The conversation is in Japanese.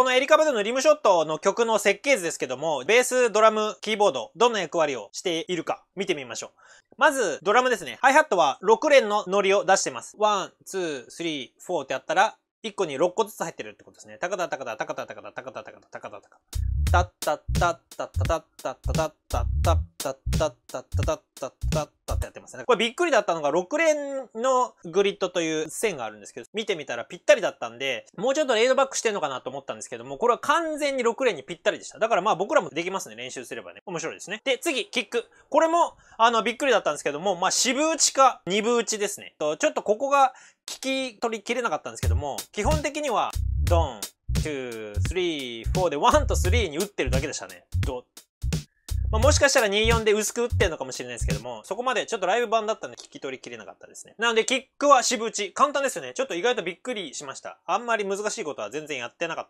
このエリカ・バドのリムショットの曲の設計図ですけども、ベース、ドラム、キーボード、どんな役割をしているか見てみましょう。まず、ドラムですね。ハイハットは6連のノリを出してます。1、2、3、4ってやったら、1個に6個ずつ入ってるってことですね。タカタタカタタカタタカタタタッタッタッタッタッタッタッタッタッタッタッタッタッタッタッタッタってやってますね。これびっくりだったのが6連のグリッドという線があるんですけど、見てみたらぴったりだったんで、もうちょっとレイドバックしてんのかなと思ったんですけども、これは完全に6連にぴったりでした。だからまあ僕らもできますね。練習すればね。面白いですね。で、次、キック。これも、あの、びっくりだったんですけども、まあ四分打ちか二分打ちですね。ちょっとここが聞き取りきれなかったんですけども、基本的には、ドン、1,2,3,4で1と3に打ってるだけでしたね。どまあ、もしかしたら2-4で薄く打ってんのかもしれないですけども、そこまでちょっとライブ版だったんで聞き取りきれなかったですね。なので、キックは渋打ち。簡単ですよね。ちょっと意外とびっくりしました。あんまり難しいことは全然やってなかっ